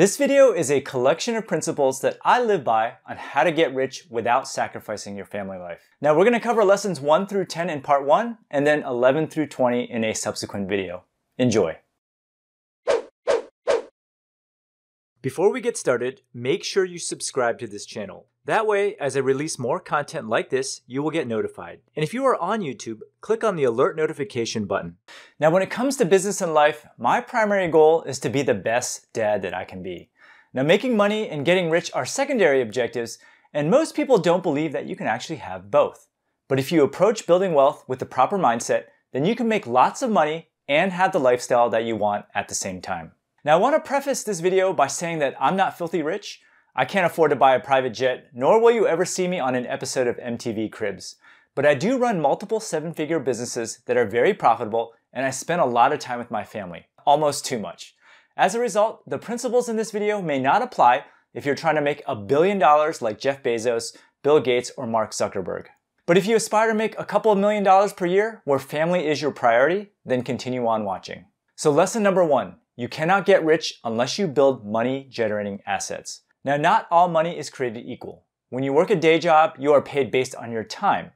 This video is a collection of principles that I live by on how to get rich without sacrificing your family life. Now we're gonna cover lessons 1 through 10 in part 1 and then 11 through 20 in a subsequent video. Enjoy. Before we get started, make sure you subscribe to this channel. That way, as I release more content like this, you will get notified. And if you are on YouTube, click on the alert notification button. Now, when it comes to business and life, my primary goal is to be the best dad that I can be. Now, making money and getting rich are secondary objectives, and most people don't believe that you can actually have both. But if you approach building wealth with the proper mindset, then you can make lots of money and have the lifestyle that you want at the same time. Now I wanna preface this video by saying that I'm not filthy rich, I can't afford to buy a private jet, nor will you ever see me on an episode of MTV Cribs. But I do run multiple seven figure businesses that are very profitable, and I spend a lot of time with my family, almost too much. As a result, the principles in this video may not apply if you're trying to make a billion dollars like Jeff Bezos, Bill Gates, or Mark Zuckerberg. But if you aspire to make a couple of million dollars per year where family is your priority, then continue on watching. So lesson number one, you cannot get rich unless you build money generating assets. Now, not all money is created equal. When you work a day job, you are paid based on your time.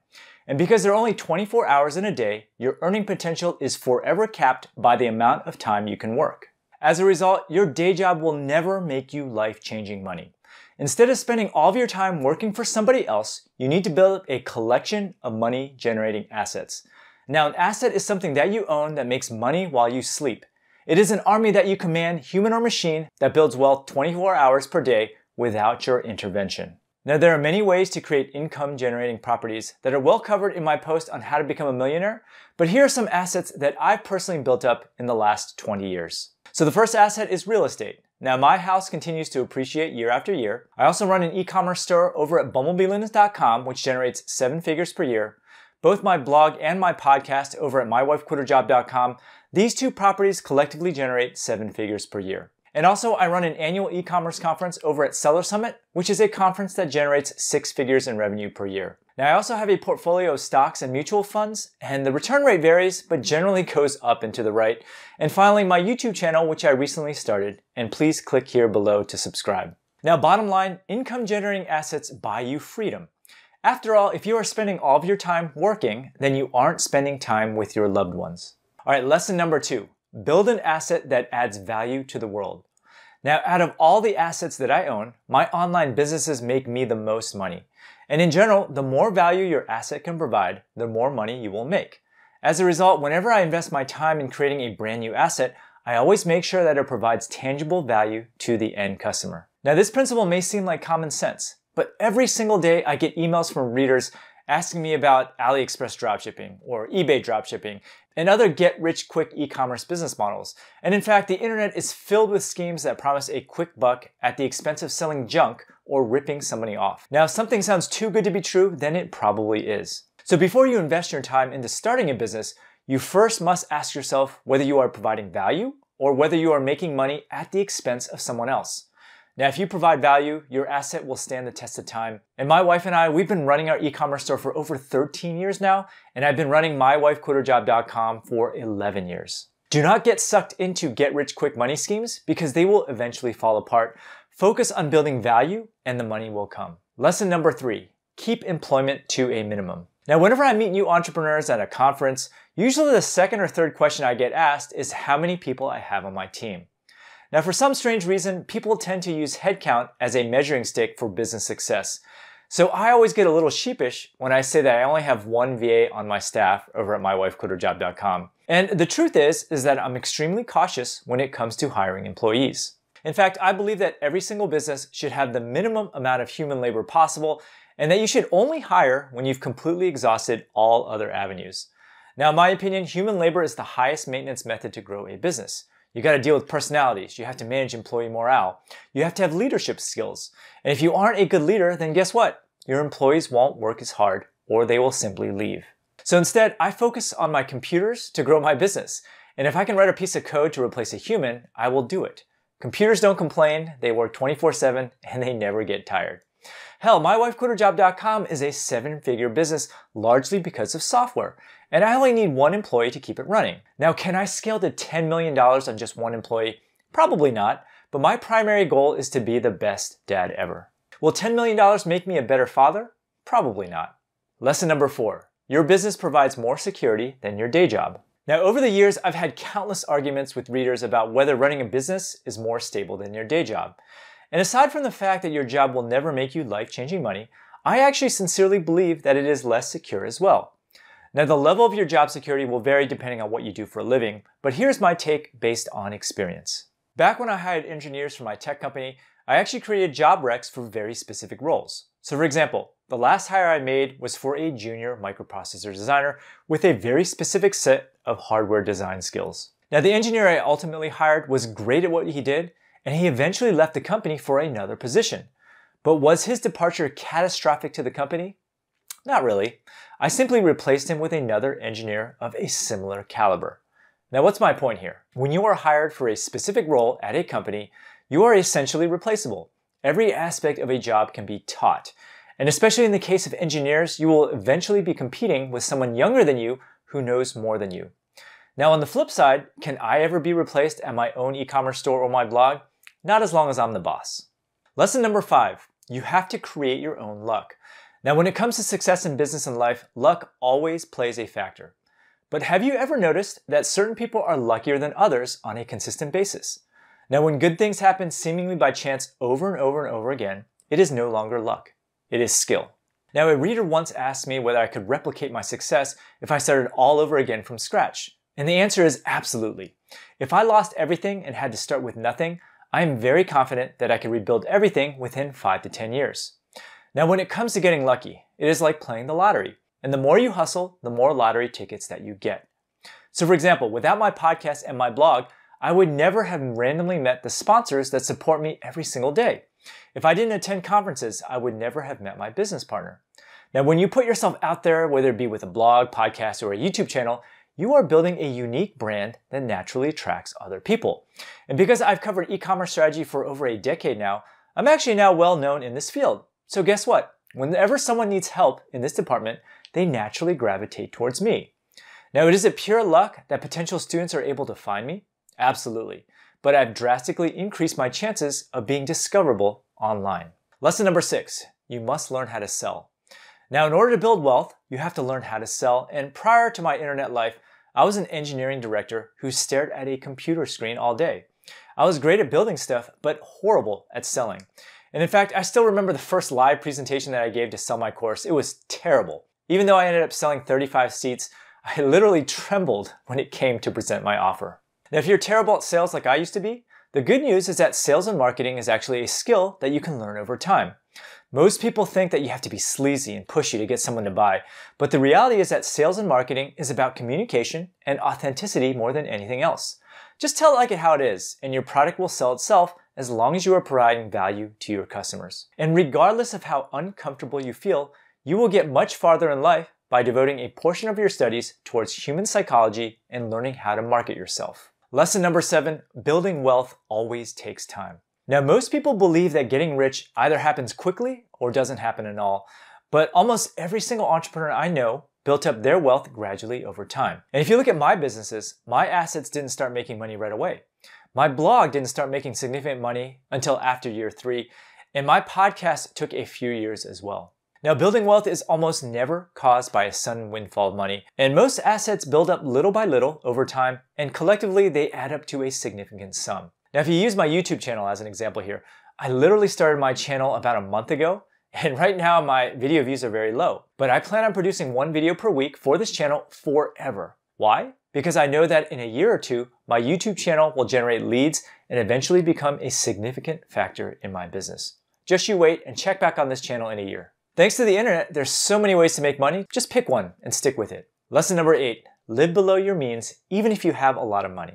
And because there are only 24 hours in a day, your earning potential is forever capped by the amount of time you can work. As a result, your day job will never make you life changing money. Instead of spending all of your time working for somebody else, you need to build a collection of money generating assets. Now, an asset is something that you own that makes money while you sleep. It is an army that you command, human or machine, that builds wealth 24 hours per day without your intervention. Now, there are many ways to create income generating properties that are well covered in my post on how to become a millionaire, but here are some assets that I've personally built up in the last 20 years. So, the first asset is real estate. Now, my house continues to appreciate year after year. I also run an e commerce store over at bumblebeelinen.com, which generates seven figures per year both my blog and my podcast over at mywifequitterjob.com, these two properties collectively generate seven figures per year. And also, I run an annual e commerce conference over at Seller Summit, which is a conference that generates six figures in revenue per year. Now, I also have a portfolio of stocks and mutual funds, and the return rate varies, but generally goes up and to the right. And finally, my YouTube channel, which I recently started, and please click here below to subscribe. Now, bottom line income generating assets buy you freedom. After all, if you are spending all of your time working, then you aren't spending time with your loved ones. All right, lesson number two build an asset that adds value to the world. Now, out of all the assets that I own, my online businesses make me the most money. And in general, the more value your asset can provide, the more money you will make. As a result, whenever I invest my time in creating a brand new asset, I always make sure that it provides tangible value to the end customer. Now, this principle may seem like common sense, but every single day I get emails from readers asking me about AliExpress dropshipping or eBay dropshipping and other get rich quick e-commerce business models. And in fact, the internet is filled with schemes that promise a quick buck at the expense of selling junk or ripping somebody off. Now, if something sounds too good to be true, then it probably is. So before you invest your time into starting a business, you first must ask yourself whether you are providing value or whether you are making money at the expense of someone else. Now, if you provide value, your asset will stand the test of time. And my wife and I, we've been running our e-commerce store for over 13 years now, and I've been running mywifequitterjob.com for 11 years. Do not get sucked into get-rich-quick money schemes because they will eventually fall apart. Focus on building value and the money will come. Lesson number three, keep employment to a minimum. Now, whenever I meet new entrepreneurs at a conference, usually the second or third question I get asked is how many people I have on my team. Now, for some strange reason, people tend to use headcount as a measuring stick for business success. So I always get a little sheepish when I say that I only have one VA on my staff over at mywifecoordinatorjob.com. And the truth is, is that I'm extremely cautious when it comes to hiring employees. In fact, I believe that every single business should have the minimum amount of human labor possible and that you should only hire when you've completely exhausted all other avenues. Now, in my opinion, human labor is the highest maintenance method to grow a business. You got to deal with personalities. You have to manage employee morale. You have to have leadership skills. And if you aren't a good leader, then guess what? Your employees won't work as hard or they will simply leave. So instead, I focus on my computers to grow my business. And if I can write a piece of code to replace a human, I will do it. Computers don't complain, they work 24 7 and they never get tired. Hell, mywifequitterjob.com is a seven figure business largely because of software and I only need one employee to keep it running. Now, can I scale to $10 million on just one employee? Probably not, but my primary goal is to be the best dad ever. Will $10 million make me a better father? Probably not. Lesson number four, your business provides more security than your day job. Now, over the years, I've had countless arguments with readers about whether running a business is more stable than your day job. And aside from the fact that your job will never make you life-changing money, I actually sincerely believe that it is less secure as well. Now, the level of your job security will vary depending on what you do for a living, but here's my take based on experience. Back when I hired engineers for my tech company, I actually created job recs for very specific roles. So, for example, the last hire I made was for a junior microprocessor designer with a very specific set of hardware design skills. Now, the engineer I ultimately hired was great at what he did, and he eventually left the company for another position. But was his departure catastrophic to the company? Not really. I simply replaced him with another engineer of a similar caliber. Now what's my point here? When you are hired for a specific role at a company, you are essentially replaceable. Every aspect of a job can be taught. And especially in the case of engineers, you will eventually be competing with someone younger than you who knows more than you. Now on the flip side, can I ever be replaced at my own e-commerce store or my blog? Not as long as I'm the boss. Lesson number five, you have to create your own luck. Now, when it comes to success in business and life, luck always plays a factor. But have you ever noticed that certain people are luckier than others on a consistent basis? Now, when good things happen seemingly by chance over and over and over again, it is no longer luck. It is skill. Now, a reader once asked me whether I could replicate my success if I started all over again from scratch. And the answer is absolutely. If I lost everything and had to start with nothing, I am very confident that I could rebuild everything within 5 to 10 years. Now, when it comes to getting lucky, it is like playing the lottery. And the more you hustle, the more lottery tickets that you get. So, for example, without my podcast and my blog, I would never have randomly met the sponsors that support me every single day. If I didn't attend conferences, I would never have met my business partner. Now, when you put yourself out there, whether it be with a blog, podcast, or a YouTube channel, you are building a unique brand that naturally attracts other people. And because I've covered e commerce strategy for over a decade now, I'm actually now well known in this field. So guess what? Whenever someone needs help in this department, they naturally gravitate towards me. Now, is it pure luck that potential students are able to find me? Absolutely. But I've drastically increased my chances of being discoverable online. Lesson number six, you must learn how to sell. Now, in order to build wealth, you have to learn how to sell. And prior to my internet life, I was an engineering director who stared at a computer screen all day. I was great at building stuff, but horrible at selling. And in fact, I still remember the first live presentation that I gave to sell my course. It was terrible. Even though I ended up selling 35 seats, I literally trembled when it came to present my offer. Now, if you're terrible at sales like I used to be, the good news is that sales and marketing is actually a skill that you can learn over time. Most people think that you have to be sleazy and pushy to get someone to buy, but the reality is that sales and marketing is about communication and authenticity more than anything else. Just tell it like it how it is, and your product will sell itself as long as you are providing value to your customers. And regardless of how uncomfortable you feel, you will get much farther in life by devoting a portion of your studies towards human psychology and learning how to market yourself. Lesson number seven, building wealth always takes time. Now, most people believe that getting rich either happens quickly or doesn't happen at all, but almost every single entrepreneur I know built up their wealth gradually over time. And if you look at my businesses, my assets didn't start making money right away. My blog didn't start making significant money until after year three, and my podcast took a few years as well. Now, building wealth is almost never caused by a sudden windfall of money, and most assets build up little by little over time, and collectively they add up to a significant sum. Now, if you use my YouTube channel as an example here, I literally started my channel about a month ago, and right now my video views are very low. But I plan on producing one video per week for this channel forever. Why? because I know that in a year or two, my YouTube channel will generate leads and eventually become a significant factor in my business. Just you wait and check back on this channel in a year. Thanks to the internet, there's so many ways to make money. Just pick one and stick with it. Lesson number eight, live below your means even if you have a lot of money.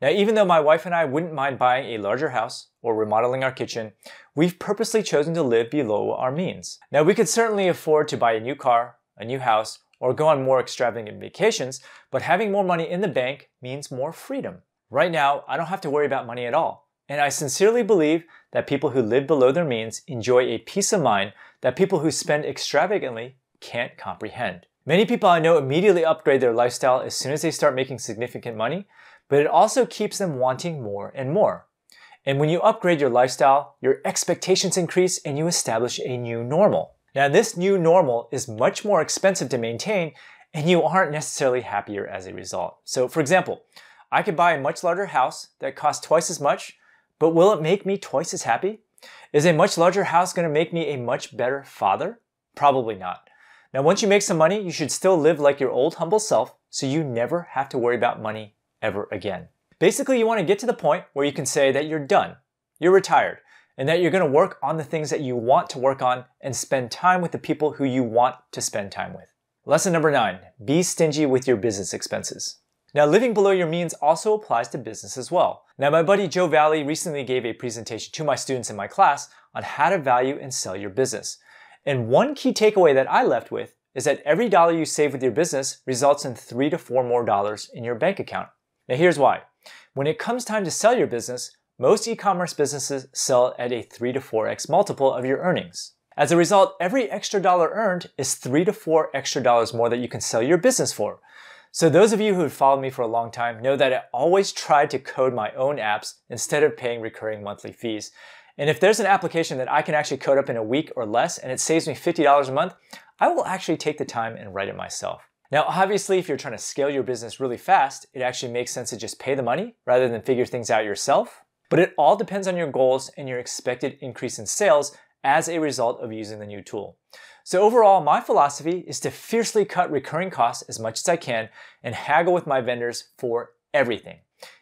Now, even though my wife and I wouldn't mind buying a larger house or remodeling our kitchen, we've purposely chosen to live below our means. Now, we could certainly afford to buy a new car, a new house, or go on more extravagant vacations, but having more money in the bank means more freedom. Right now, I don't have to worry about money at all. And I sincerely believe that people who live below their means enjoy a peace of mind that people who spend extravagantly can't comprehend. Many people I know immediately upgrade their lifestyle as soon as they start making significant money, but it also keeps them wanting more and more. And when you upgrade your lifestyle, your expectations increase and you establish a new normal. Now, this new normal is much more expensive to maintain, and you aren't necessarily happier as a result. So, for example, I could buy a much larger house that costs twice as much, but will it make me twice as happy? Is a much larger house going to make me a much better father? Probably not. Now, once you make some money, you should still live like your old humble self so you never have to worry about money ever again. Basically, you want to get to the point where you can say that you're done, you're retired, and that you're going to work on the things that you want to work on and spend time with the people who you want to spend time with. Lesson number nine be stingy with your business expenses. Now, living below your means also applies to business as well. Now, my buddy Joe Valley recently gave a presentation to my students in my class on how to value and sell your business. And one key takeaway that I left with is that every dollar you save with your business results in three to four more dollars in your bank account. Now, here's why. When it comes time to sell your business, most e-commerce businesses sell at a 3 to 4x multiple of your earnings. As a result, every extra dollar earned is 3 to 4 extra dollars more that you can sell your business for. So those of you who have followed me for a long time know that I always try to code my own apps instead of paying recurring monthly fees. And if there's an application that I can actually code up in a week or less and it saves me $50 a month, I will actually take the time and write it myself. Now, obviously, if you're trying to scale your business really fast, it actually makes sense to just pay the money rather than figure things out yourself but it all depends on your goals and your expected increase in sales as a result of using the new tool. So overall, my philosophy is to fiercely cut recurring costs as much as I can and haggle with my vendors for everything.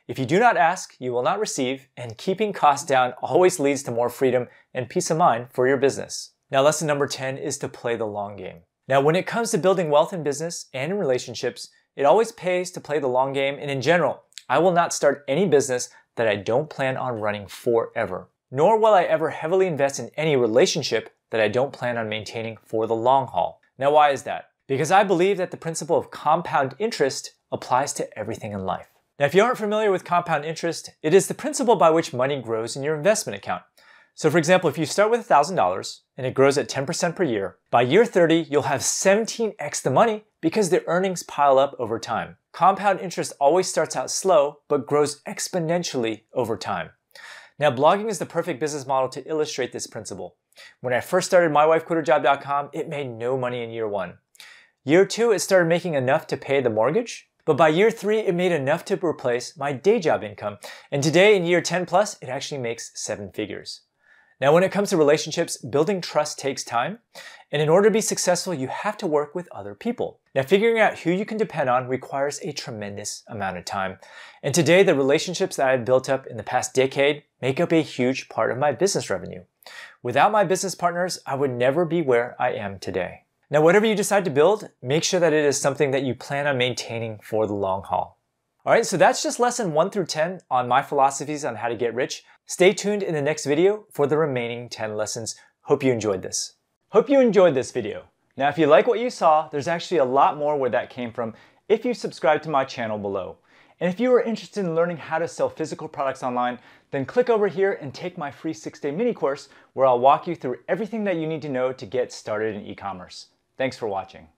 If you do not ask, you will not receive, and keeping costs down always leads to more freedom and peace of mind for your business. Now, lesson number 10 is to play the long game. Now, when it comes to building wealth in business and in relationships, it always pays to play the long game, and in general, I will not start any business that I don't plan on running forever. Nor will I ever heavily invest in any relationship that I don't plan on maintaining for the long haul. Now, why is that? Because I believe that the principle of compound interest applies to everything in life. Now, if you aren't familiar with compound interest, it is the principle by which money grows in your investment account. So for example, if you start with $1,000 and it grows at 10% per year, by year 30, you'll have 17x the money because their earnings pile up over time. Compound interest always starts out slow, but grows exponentially over time. Now, blogging is the perfect business model to illustrate this principle. When I first started mywifequitterjob.com, it made no money in year one. Year two, it started making enough to pay the mortgage. But by year three, it made enough to replace my day job income. And today, in year 10 plus, it actually makes seven figures. Now, when it comes to relationships, building trust takes time. And in order to be successful, you have to work with other people. Now, figuring out who you can depend on requires a tremendous amount of time. And today, the relationships that I've built up in the past decade make up a huge part of my business revenue. Without my business partners, I would never be where I am today. Now, whatever you decide to build, make sure that it is something that you plan on maintaining for the long haul. All right, so that's just lesson one through 10 on my philosophies on how to get rich. Stay tuned in the next video for the remaining 10 lessons. Hope you enjoyed this. Hope you enjoyed this video. Now, if you like what you saw, there's actually a lot more where that came from if you subscribe to my channel below. And if you are interested in learning how to sell physical products online, then click over here and take my free six-day mini course where I'll walk you through everything that you need to know to get started in e-commerce. Thanks for watching.